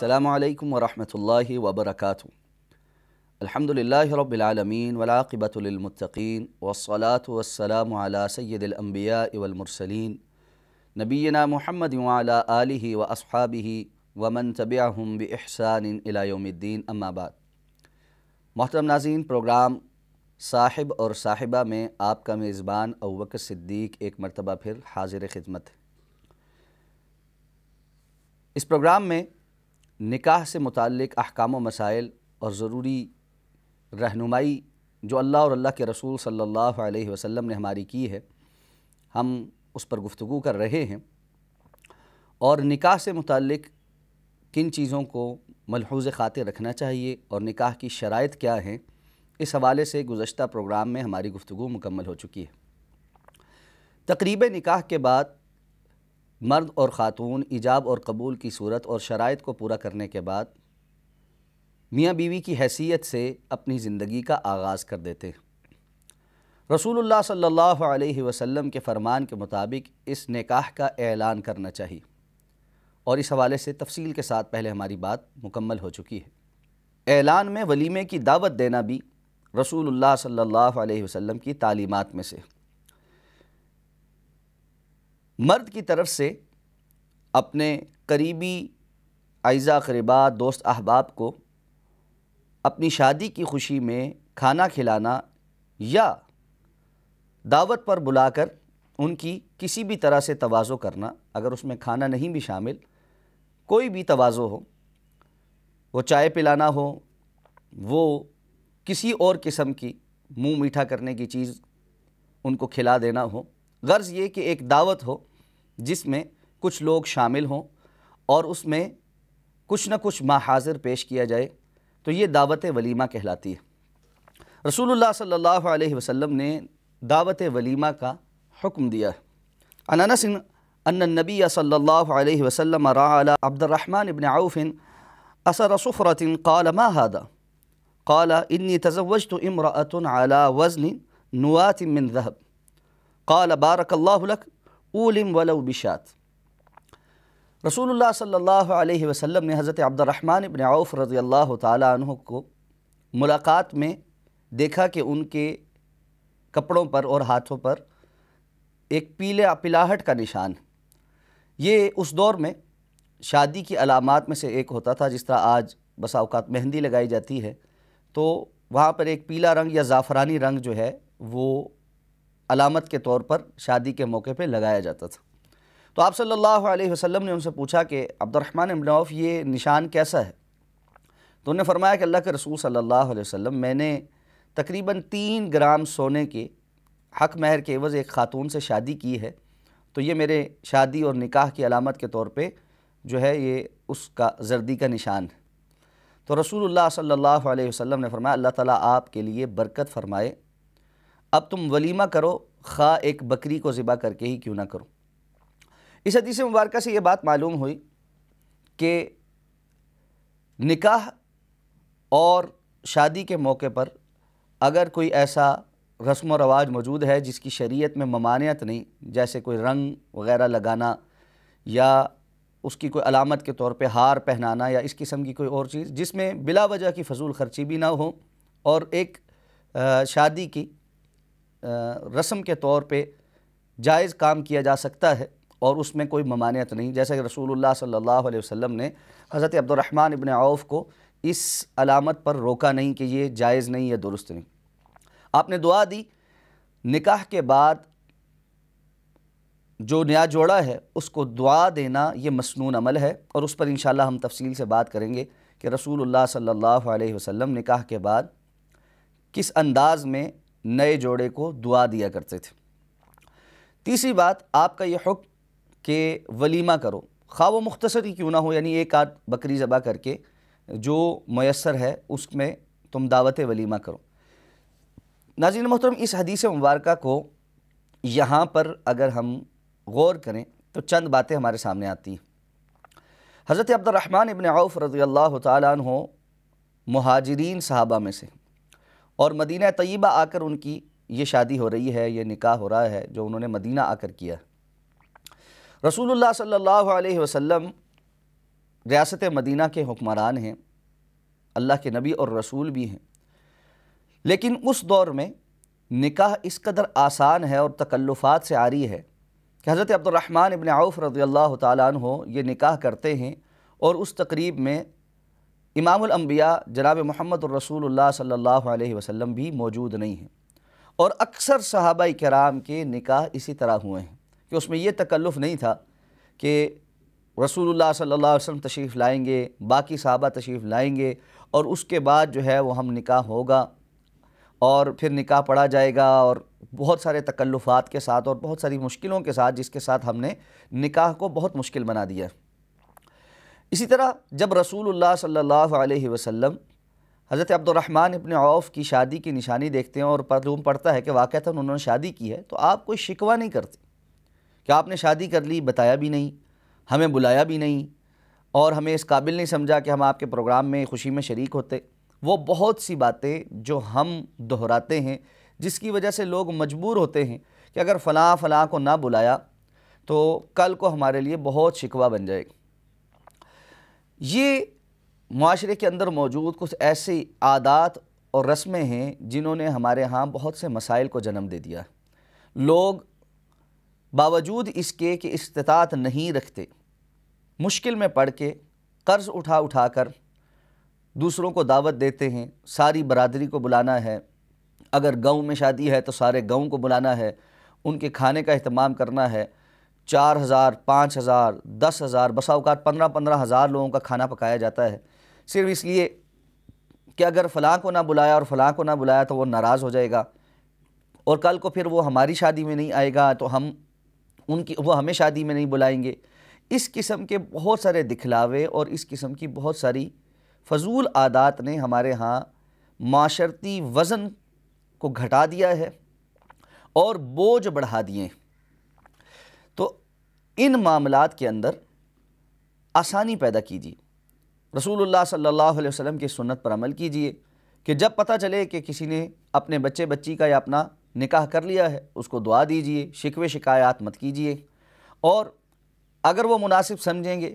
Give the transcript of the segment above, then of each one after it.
السلام عليكم ورحمة الله وبركاته الحمد لله رب العالمين والعاقبة للمتقين والصلاة والسلام على سيد الأنبياء والمرسلين نبينا محمد وعلى آله وأصحابه ومن تبعهم بإحسان वमन तबियाम बहसान इलायोमद्दीन अम्माबाद मोहतरम नाजीन प्रोग्राम साहिब और साहिबा में आपका मेज़बान अबक सिद्दीक एक मरतबा फिर हाजिर ख़िदमत है اس پروگرام میں निकाह से मुतक अहकाम मसाइल और ज़रूरी रहनुमाई जो अल्लाह और अल्लाह के रसूल सल्लल्लाहु अलैहि वसल्लम ने हमारी की है हम उस पर गुफ्तु कर रहे हैं और निकाह से मुतक किन चीज़ों को मलहूज ख़ातिर रखना चाहिए और निकाह की शराइत क्या हैं इस हवाले से गुज्त प्रोग्राम में हमारी गुफ्तु मुकम्मल हो चुकी है तकरीब निकाह के बाद मर्द और ख़ातून ईजाब और कबूल की सूरत और शराइ को पूरा करने के बाद मियाँ बीवी की हैसियत से अपनी ज़िंदगी का आगाज़ कर देते हैं रसूल सल्ला वसम के फ़रमान के मुताबिक इस निकाह का ऐलान करना चाहिए और इस हवाले से तफसील के साथ पहले हमारी बात मुकम्मल हो चुकी है ऐलान में वलीमे की दावत देना भी रसूल सल्ला वसम की तालीमत में से मर्द की तरफ से अपने करीबी अज्जा करीबा दोस्त अहबाब को अपनी शादी की खुशी में खाना खिलाना या दावत पर बुलाकर उनकी किसी भी तरह से तवाज़ो करना अगर उसमें खाना नहीं भी शामिल कोई भी तवाज़ो हो वो चाय पिलाना हो वो किसी और किस्म की मुंह मीठा करने की चीज़ उनको खिला देना हो गर्ज़ ये कि एक दावत हो जिसमें कुछ लोग शामिल हों और उसमें कुछ ना कुछ माहाजर पेश किया जाए तो ये दावत वलीमा कहलाती है रसूलुल्लाह सल्लल्लाहु अलैहि वसल्लम ने दावत वलीमा का हुक्म दिया अनस अन नबी सल्लल्लाहु अलैहि वसल्लम राला अब्दुर्रहमान इबन आउफिन असर सफ़रत कल मा हादा काल इन्नी तजवज तो इमरातन अला वज़न नुआत मिन दहब काल बारक लक ऊलिम वलव बिशात रसूलुल्लाह सल्लल्लाहु अलैहि वसल्लम ने हज़रत अब्दुलरहमान इबन आउफ रज़ी अल्लाह तह को मुलाकात में देखा कि उनके कपड़ों पर और हाथों पर एक पीले पिलाहट का निशान ये उस दौर में शादी की अलामत में से एक होता था जिस तरह आज बसाओकात मेहंदी लगाई जाती है तो वहाँ पर एक पीला रंग या ज़ाफ़रानी रंग जो है वो अलामत के तौर पर शादी के मौके पे लगाया जाता था तो आप सल्लल्लाहु अलैहि वसल्लम ने उनसे पूछा कि अब्दुलरहमान इबन औफ ये निशान कैसा है तो उन्होंने फरमाया कि अल्लाह के रसूल सल्लल्लाहु अलैहि वसल्लम मैंने तकरीबन तीन ग्राम सोने के हक महर के एवज़ एक ख़ातून से शादी की है तो ये मेरे शादी और निकाह की अलामत के तौर पर जो है ये उसका जर्दी का निशान है तो रसूलुल्लाह सल्लल्लाहु अलैहि वसल्लम ने फरमाया अल्लाह ताला आपके लिए बरकत फरमाए अब तुम वलीमा करो खा एक बकरी को ज़िबा करके ही क्यों ना करो इस हदीस मुबारक से ये बात मालूम हुई कि निकाह और शादी के मौके पर अगर कोई ऐसा रस्म व रवाज मौजूद है जिसकी शरीयत में ममानियत नहीं जैसे कोई रंग वगैरह लगाना या उसकी कोई अलामत के तौर पे हार पहनाना या इस किस्म की कोई और चीज़ जिसमें बिला वजह की फजूल खर्ची भी ना हो और एक शादी की रस्म के तौर पे जायज़ काम किया जा सकता है और उसमें कोई ममानियत नहीं जैसा कि रसूलुल्लाह सल्लल्लाहु अलैहि वसल्लम ने हज़रत अब्दुलरहमान इबन आउफ़ को इस अलामत पर रोका नहीं कि ये जायज़ नहीं या दुरुस्त नहीं आपने दुआ दी निकाह के बाद जो नया जोड़ा है उसको दुआ देना ये मसनून अमल है और उस पर इन हम तफसील से बात करेंगे कि रसूल सल्ला वसम निकाह के बाद किस अंदाज़ में नए जोड़े को दुआ दिया करते थे तीसरी बात आपका यह हुक्म के वलीमा करो खा वो मुख्तसर ही क्यों ना हो यानी एक आध बकरी ज़बा करके जो मैसर है उसमें तुम दावत वलीमा करो नाजीन मोहतरम इस हदीस मुबारक को यहाँ पर अगर हम गौर करें तो चंद बातें हमारे सामने आती हैं हज़रत अब्दुलरहमान इबन आउफ रज़ी अल्लाह तु मुहाजरीन साहबा में से और मदीना तयबा आकर उनकी ये शादी हो रही है ये निकाह हो रहा है जो उन्होंने मदीना आकर किया रसूल सल्ला वसम रियासत मदीना के हुक्मरान हैं अल्लाह के नबी और रसूल भी हैं लेकिन उस दौर में निकाह इस कदर आसान है और तकल्लुफ़ात से आ रही है कि हज़रत अब्दुलरहमान इबन आउफ रदी अल्लाह हो ये निकाह करते हैं और उस तकरीब में इमामबिया जनाब मोहम्मद रसूलुल्लाह सल्लल्लाहु अलैहि वसल्लम भी मौजूद नहीं हैं और अक्सर सहाबा कराम के निकाह इसी तरह हुए हैं कि उसमें यह तकल्लुफ़ नहीं था कि रसूलुल्लाह सल्लल्लाहु अलैहि वसल्लम तशरीफ़ लाएंगे बाकी सहाबा तशरीफ़ लाएंगे और उसके बाद जो है वह हम निकाह होगा और फिर निकाह पढ़ा जाएगा और बहुत सारे तकल्लुफ़ात के साथ और बहुत सारी मुश्किलों के साथ जिसके साथ हमने निकाह को बहुत मुश्किल बना दिया इसी तरह जब रसूलुल्लाह सल्लल्लाहु अलैहि वसल्लम हज़रत अब्दुलरहमान अपने औफ़ की शादी की निशानी देखते हैं और मालूम पड़ता है कि था उन्होंने शादी की है तो आप कोई शिकवा नहीं करते कि आपने शादी कर ली बताया भी नहीं हमें बुलाया भी नहीं और हमें इस काबिल नहीं समझा कि हम आपके प्रोग्राम में खुशी में शरीक होते वो बहुत सी बातें जो हम दोहराते हैं जिसकी वजह से लोग मजबूर होते हैं कि अगर फ़लाँ फ़लाँ को ना बुलाया तो कल को हमारे लिए बहुत शिकवा बन जाएगा ये माशरे के अंदर मौजूद कुछ ऐसी आदात और रस्में हैं जिन्होंने हमारे यहाँ बहुत से मसाइल को जन्म दे दिया लोग बावजूद इसके कि इस्तात नहीं रखते मुश्किल में पड़ के कर्ज़ उठा उठा कर दूसरों को दावत देते हैं सारी बरदरी को बुलाना है अगर गांव में शादी है तो सारे गांव को बुलाना है उनके खाने का अहतमाम करना है चार हज़ार पाँच हज़ार दस हज़ार बसा अवकात पंद्रह पंद्रह हज़ार लोगों का खाना पकाया जाता है सिर्फ इसलिए कि अगर फ़लाँ को ना बुलाया और फ़लाँ को ना बुलाया तो वो नाराज़ हो जाएगा और कल को फिर वो हमारी शादी में नहीं आएगा तो हम उनकी वो हमें शादी में नहीं बुलाएंगे इस किस्म के बहुत सारे दिखलावे और इस किस्म की बहुत सारी फजूल आदात ने हमारे यहाँ माशरती वज़न को घटा दिया है और बोझ बढ़ा दिए हैं इन मामलों के अंदर आसानी पैदा कीजिए रसूलुल्लाह सल्लल्लाहु अलैहि वसल्लम की सुन्नत पर अमल कीजिए कि जब पता चले कि किसी ने अपने बच्चे बच्ची का या अपना निकाह कर लिया है उसको दुआ दीजिए शिकवे शिकायत मत कीजिए और अगर वो मुनासिब समझेंगे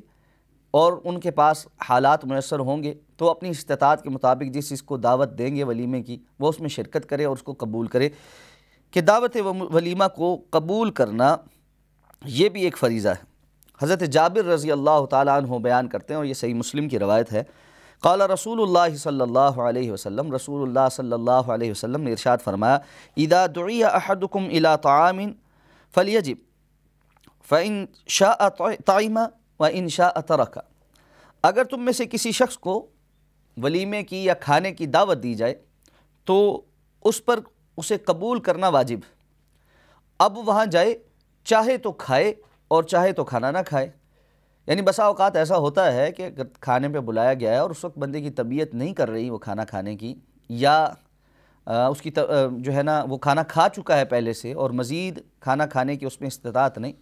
और उनके पास हालात मैसर होंगे तो अपनी इस्तात के मुताबिक जिस चीज़ को दावत देंगे वलीमे की वो उसमें शिरकत करे और उसको कबूल करे कि दावत वलीमा को कबूल करना ये भी एक फरीज़ा है हज़रत जाबिर रज़ी अल्लाह तु बयान करते हैं और ये सही मुस्लिम की रवायत है कल रसूल सल्ला वसम रसूल सल्ला वसम ने इरशाद फरमाया इदा दुआदुकुम इला तामिन फलियजिब फ़िन शाह तयमा व इन शाह तरका अगर तुम में से किसी शख्स को वलीमे की या खाने की दावत दी जाए तो उस पर उसे कबूल करना वाजिब अब वहाँ जाए चाहे तो खाए और चाहे तो खाना ना खाए यानी बसा अवकात ऐसा होता है कि अगर खाने पे बुलाया गया है और उस वक्त बंदे की तबीयत नहीं कर रही वो खाना खाने की या आ, उसकी जो है ना वो खाना खा चुका है पहले से और मज़ीद खाना खाने की उसमें इस्तात नहीं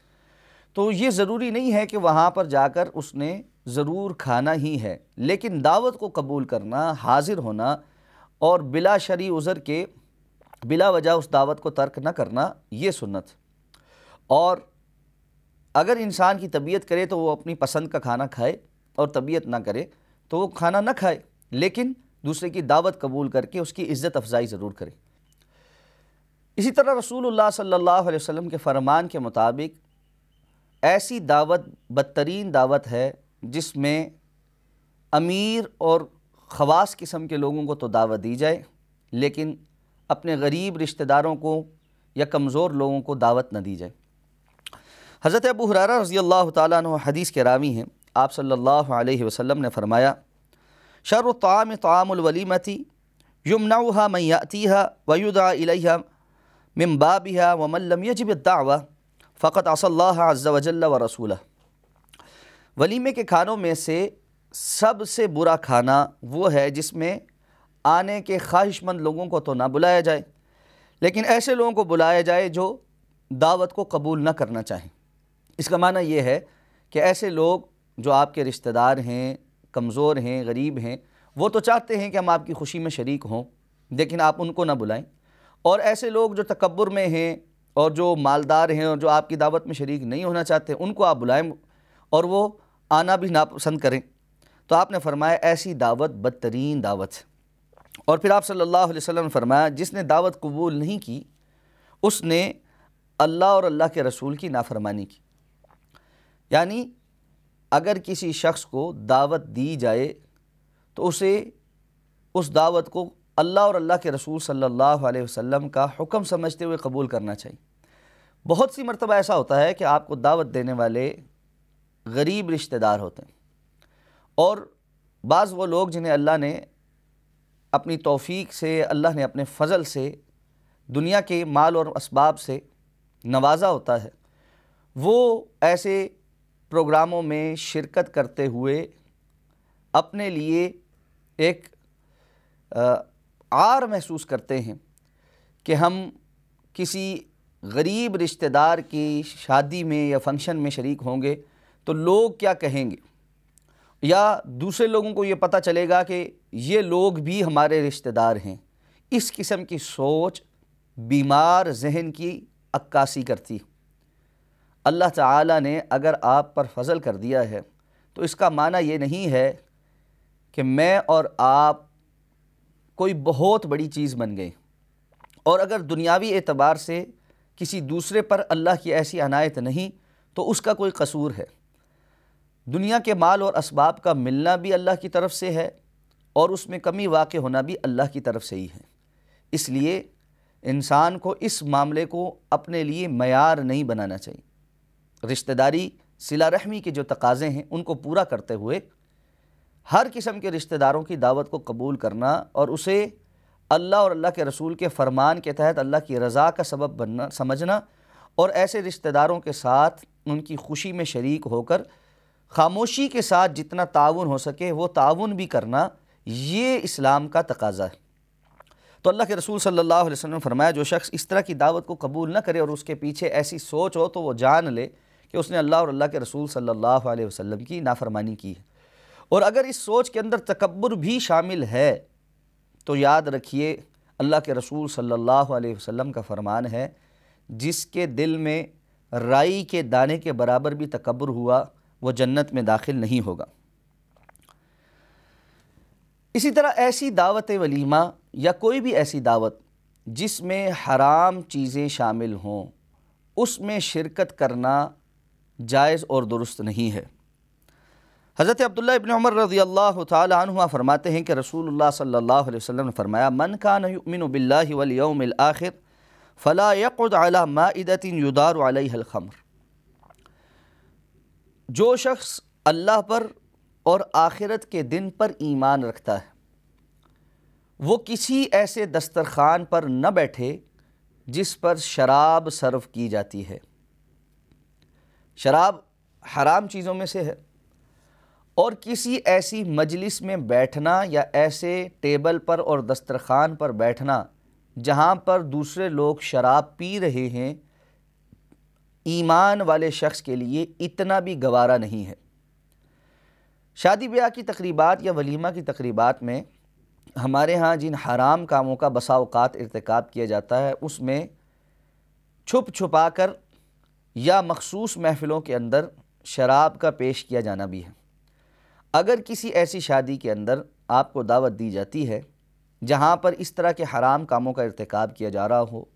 तो ये ज़रूरी नहीं है कि वहाँ पर जाकर उसने ज़रूर खाना ही है लेकिन दावत को कबूल करना हाजिर होना और बिला शरी उज़र के बिला वजह उस दावत को तर्क न करना ये सुनत और अगर इंसान की तबीयत करे तो वो अपनी पसंद का खाना खाए और तबीयत ना करे तो वो खाना ना खाए लेकिन दूसरे की दावत कबूल करके उसकी इज़्ज़त अफजाई ज़रूर करे इसी तरह रसूल सल्ला वसम के फरमान के मुताबिक ऐसी दावत बदतरीन दावत है जिसमें अमीर और ख़वास किस्म के लोगों को तो दावत दी जाए लेकिन अपने गरीब रिश्तेदारों को या कमज़ोर लोगों को दावत न दी जाए हज़रत अबू हुरारा रज़ी अल्लाह तु हदीस के रावी हैं आप सल्लल्लाहु अलैहि वसल्लम ने फरमाया शर ताम तामवलीमती यमना मैती है वयुदा इलैहा मिम्बाबिहा वमल्लम दावा फ़कत असल्ला अज़ वजल व रसूल वलीमे के खानों में से सबसे बुरा खाना वो है जिसमें आने के ख्वाहिशमंद लोगों को तो ना बुलाया जाए लेकिन ऐसे लोगों को बुलाया जाए जो दावत को कबूल ना करना चाहें इसका माना यह है कि ऐसे लोग जो आपके रिश्तेदार हैं कमज़ोर हैं गरीब हैं वो तो चाहते हैं कि हम आपकी खुशी में शरीक हों लेकिन आप उनको ना बुलाएं और ऐसे लोग जो तकबर में हैं और जो मालदार हैं और जो आपकी दावत में शरीक नहीं होना चाहते उनको आप बुलाएं और वो आना भी नापसंद करें तो आपने फरमाया ऐसी दावत बदतरीन दावत और फिर आप सल्लल्लाहु अलैहि वसल्लम ने फरमाया जिसने दावत कबूल नहीं की उसने अल्लाह और अल्लाह के रसूल की नाफरमानी की यानी अगर किसी शख्स को दावत दी जाए तो उसे उस दावत को अल्लाह और अल्लाह के रसूल सल्लल्लाहु अलैहि वसल्लम का हुक्म समझते हुए कबूल करना चाहिए बहुत सी मरतबा ऐसा होता है कि आपको दावत देने वाले गरीब रिश्तेदार होते हैं और बाज़ वो लोग जिन्हें अल्लाह ने अपनी तौफीक से अल्लाह ने अपने फ़ज़ल से दुनिया के माल और इसबाब से नवाजा होता है वो ऐसे प्रोग्रामों में शिरकत करते हुए अपने लिए एक आर महसूस करते हैं कि हम किसी गरीब रिश्तेदार की शादी में या फंक्शन में शरीक होंगे तो लोग क्या कहेंगे या दूसरे लोगों को ये पता चलेगा कि ये लोग भी हमारे रिश्तेदार हैं इस किस्म की सोच बीमार जहन की अक्कासी करती है अल्लाह ताला ने अगर आप पर फजल कर दिया है तो इसका माना ये नहीं है कि मैं और आप कोई बहुत बड़ी चीज़ बन गए और अगर दुनियावी एतबार से किसी दूसरे पर अल्लाह की ऐसी अनायत नहीं तो उसका कोई कसूर है दुनिया के माल और इसबाब का मिलना भी अल्लाह की तरफ से है और उसमें कमी वाक़ होना भी अल्लाह की तरफ से ही है इसलिए इंसान को इस मामले को अपने लिए मैार नहीं बनाना चाहिए रिश्तेदारी सिला रहमी के जो तकाजे हैं उनको पूरा करते हुए हर किस्म के रिश्तेदारों की दावत को कबूल करना और उसे अल्लाह और अल्लाह के रसूल के फरमान के तहत अल्लाह की रज़ा का सबब बनना समझना और ऐसे रिश्तेदारों के साथ उनकी खुशी में शरीक होकर खामोशी के साथ जितना ताउन हो सके वो ताउन भी करना ये इस्लाम का तकाजा है तो अल्लाह के रसूल सल्लल्लाहु अलैहि वसल्लम ने फरमाया जो शख्स इस तरह की दावत को कबूल ना करे और उसके पीछे ऐसी सोच हो तो वो जान ले कि उसने अल्लाह और अल्लाह के रसूल सल्लल्लाहु अलैहि वसल्लम की नाफरमानी की है और अगर इस सोच के अंदर तकबर भी शामिल है तो याद रखिए अल्लाह के रसूल सल्लल्लाहु अलैहि वसल्लम का फरमान है जिसके दिल में राई के दाने के बराबर भी तकबर हुआ वो जन्नत में दाखिल नहीं होगा इसी तरह ऐसी दावत वलीमा या कोई भी ऐसी दावत जिसमें हराम चीज़ें शामिल हों उसमें शिरकत करना जायज़ और दुरुस्त नहीं है हज़रत अब्दुल्ला इबन उमर रज़ी अल्लाह तुमा फ़रमाते हैं कि रसूल सल्ला वसम ने फ़रमाया मन का नमिन बिल्लाम आखिर फ़ला यकद मादतिन युदार अलखमर जो शख्स अल्लाह पर और आखिरत के दिन पर ईमान रखता है वो किसी ऐसे दस्तरखान पर न बैठे जिस पर शराब सर्व की जाती है शराब हराम चीज़ों में से है और किसी ऐसी मजलिस में बैठना या ऐसे टेबल पर और दस्तरखान पर बैठना जहाँ पर दूसरे लोग शराब पी रहे हैं ईमान वाले शख्स के लिए इतना भी गवारा नहीं है शादी ब्याह की तकरीबात या वलीमा की तकरीबात में हमारे यहाँ जिन हराम कामों का बसाओकात इरतकब किया जाता है उसमें छुप छुपा कर या मखसूस महफ़िलों के अंदर शराब का पेश किया जाना भी है अगर किसी ऐसी शादी के अंदर आपको दावत दी जाती है जहाँ पर इस तरह के हराम कामों का इरतकब किया जा रहा हो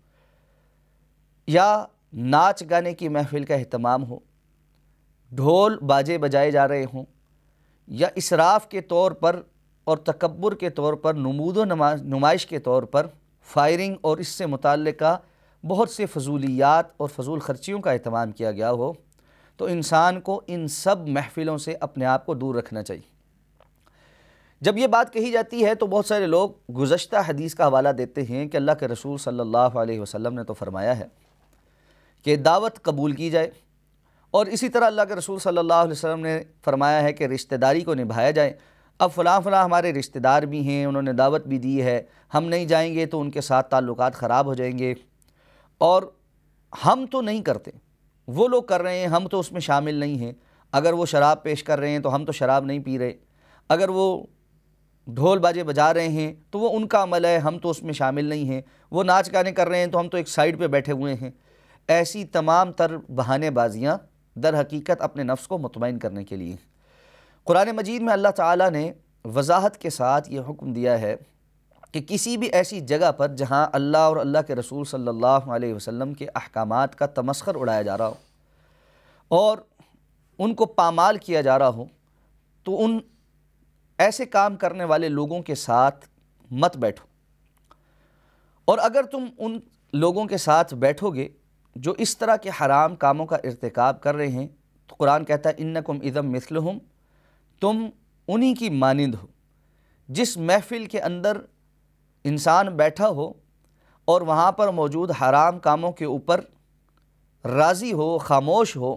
या नाच गाने की महफ़िल का अहतमाम हो ढोल बाजे बजाए जा रहे हों या इसराफ़ के तौर पर और तकबर के तौर पर नमूद नुमाइश के तौर पर फायरिंग और इससे मुतल बहुत से फजूलियात और फजूल खर्चियों का अहतमाम किया गया हो तो इंसान को इन सब महफ़िलों से अपने आप को दूर रखना चाहिए जब ये बात कही जाती है तो बहुत सारे लोग गुज्त हदीस का हवाला देते हैं कि अल्लाह के रसूल सल्ला वसम ने तो फरमाया है कि दावत कबूल की जाए और इसी तरह अल्लाह के रसूल सल्ला वसम ने फरमाया है कि रिश्तेदारी को निभाया जाए अब फ़लाँ फ़लाँ हमारे रिश्तेदार भी हैं उन्होंने दावत भी दी है हम नहीं जाएंगे तो उनके साथ ताल्लुक ख़राब हो जाएंगे और हम तो नहीं करते वो लोग कर रहे हैं हम तो उसमें शामिल नहीं हैं अगर वो शराब पेश कर रहे हैं तो हम तो शराब नहीं पी रहे अगर वो ढोल बाजे बजा रहे हैं तो वो उनका अमल है हम तो उसमें शामिल नहीं हैं वो नाच गाने कर रहे हैं तो हम तो एक साइड पे बैठे हुए हैं ऐसी तमाम तर बहानेबाजियाँ दर हकीकत अपने नफ्स को मुतमिन करने के लिए कुरान मजीद में अल्लाह ताला ने वजाहत के साथ ये हुक्म दिया है कि किसी भी ऐसी जगह पर जहाँ अल्लाह और अल्लाह के रसूल सल्लल्लाहु अलैहि वसल्लम के अहकाम का तमस्कर उड़ाया जा रहा हो और उनको पामाल किया जा रहा हो तो उन ऐसे काम करने वाले लोगों के साथ मत बैठो और अगर तुम उन लोगों के साथ बैठोगे जो इस तरह के हराम कामों का इरतकब कर रहे हैं तो कुरान कहता है उम इज़म मिसल तुम उन्हीं की मानंद हो जिस महफ़िल के अंदर इंसान बैठा हो और वहाँ पर मौजूद हराम कामों के ऊपर राज़ी हो खामोश हो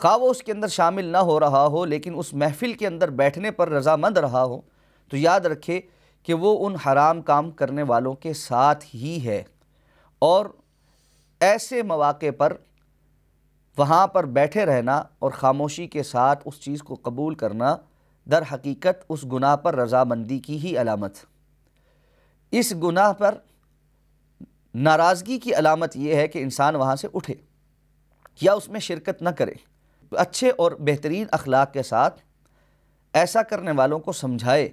खा वो उसके अंदर शामिल ना हो रहा हो लेकिन उस महफिल के अंदर बैठने पर रजामंद रहा हो तो याद रखे कि वो उन हराम काम करने वालों के साथ ही है और ऐसे मौाक़े पर वहाँ पर बैठे रहना और ख़ामोशी के साथ उस चीज़ को कबूल करना दर हकीकत उस गुनाह पर रजामंदी की ही अलामत इस गुनाह पर नाराज़गी की अलामत यह है कि इंसान वहाँ से उठे या उसमें शिरकत न करे अच्छे और बेहतरीन अखलाक के साथ ऐसा करने वालों को समझाए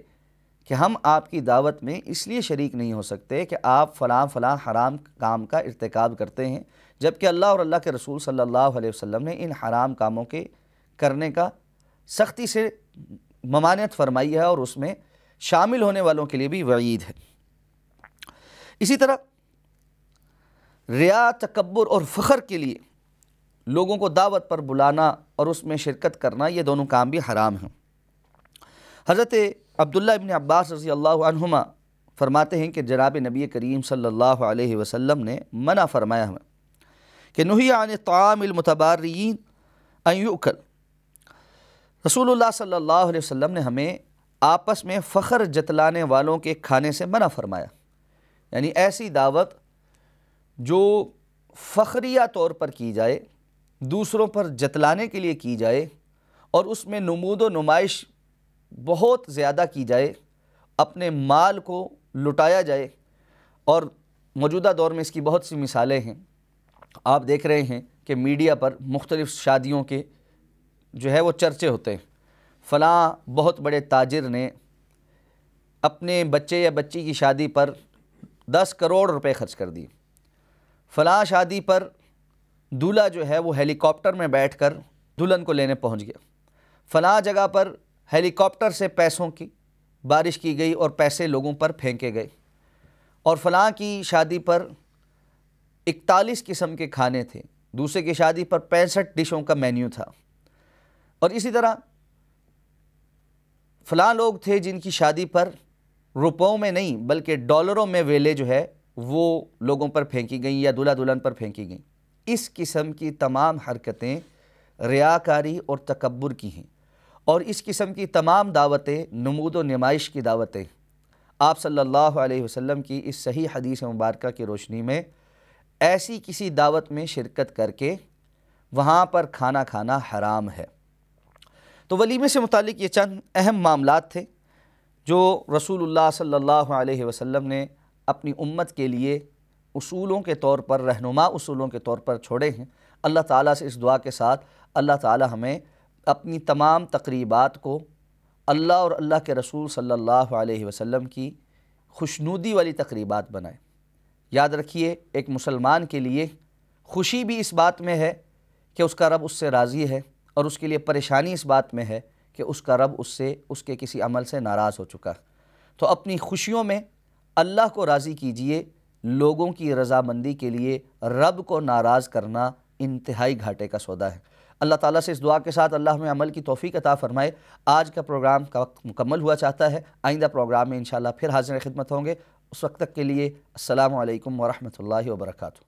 कि हम आपकी दावत में इसलिए शरीक नहीं हो सकते कि आप फ़लाँ फ़लाँ हराम काम का irtikab करते हैं जबकि अल्लाह और अल्लाह के रसूल सल्लल्लाहु अलैहि वसल्लम ने इन हराम कामों के करने का सख्ती से ममानियत फरमाई है और उसमें शामिल होने वालों के लिए भी वईद है इसी तरह रिया तकबर और फ़ख्र के लिए लोगों को दावत पर बुलाना और उसमें शिरकत करना ये दोनों काम भी हराम हैं हज़रत अब्दुल्ला इबन अब्बास रजी अल्लाहुमा फरमाते हैं कि जनाब नबी करीम सल्लल्लाहु अलैहि वसल्लम ने मना फरमाया हमें कि नही आन तामिलमतबारीन अयुकल रसूलुल्लाह सल्लल्लाहु अलैहि वसल्लम ने हमें आपस में फ़ख्र जतलाने वालों के खाने से मना फरमाया यानी ऐसी दावत जो फ़खरिया तौर पर की जाए दूसरों पर जतलाने के लिए की जाए और उसमें नमूद नुमाइश बहुत ज़्यादा की जाए अपने माल को लुटाया जाए और मौजूदा दौर में इसकी बहुत सी मिसालें हैं आप देख रहे हैं कि मीडिया पर मुख्तलिफ़ शादियों के जो है वो चर्चे होते हैं फ़लाँ बहुत बड़े ताजिर ने अपने बच्चे या बच्ची की शादी पर दस करोड़ रुपए खर्च कर दिए फला शादी पर दूल्हा जो है वो हेलीकॉप्टर में बैठकर दुल्हन को लेने पहुंच गया फला जगह पर हेलीकॉप्टर से पैसों की बारिश की गई और पैसे लोगों पर फेंके गए और फलां की शादी पर इकतालीस किस्म के खाने थे दूसरे की शादी पर पैंसठ डिशों का मेन्यू था और इसी तरह फ़लाँ लोग थे जिनकी शादी पर रुपयों में नहीं बल्कि डॉलरों में वेले जो है वो लोगों पर फेंकी गई या दुल्हा दुल्हन पर फेंकी गई इस किस्म की तमाम हरकतें रियाकारी और तकबर की हैं और इस किस्म की तमाम दावतें नमूद व नुमाइश की दावतें आप सल्लल्लाहु अलैहि वसल्लम की इस सही हदीस मुबारक की रोशनी में ऐसी किसी दावत में शिरकत करके वहाँ पर खाना खाना हराम है तो वलीमे से मुतलिक ये चंद अहम मामला थे जो रसूल सल्लल्लाहु अलैहि वसल्लम ने अपनी उम्मत के लिए उसूलों के तौर पर रहनुमा उसूलों के तौर पर छोड़े हैं अल्लाह ताला से इस दुआ के साथ अल्लाह ताला हमें अपनी तमाम तकरीबात को अल्लाह और अल्लाह के रसूल सल्लल्लाहु अलैहि वसल्लम की खुशनूदी वाली तकरीबात बनाए याद रखिए एक मुसलमान के लिए खुशी भी इस बात में है कि उसका रब उससे राज़ी है और उसके लिए परेशानी इस बात में है कि उसका रब उससे उसके किसी अमल से नाराज़ हो चुका तो अपनी खुशियों में अल्लाह को राज़ी कीजिए लोगों की रजामंदी के लिए रब को नाराज़ करना इंतहाई घाटे का सौदा है अल्लाह ताला से इस दुआ के साथ अल्लाह हमें अमल की तोफ़ी अता फ़रमाए आज का प्रोग्राम का वक्त मुकम्मल हुआ चाहता है आइंदा प्रोग्राम में इन फिर हाजिर खिदमत होंगे उस वक्त तक के लिए असल वरहमल वर्का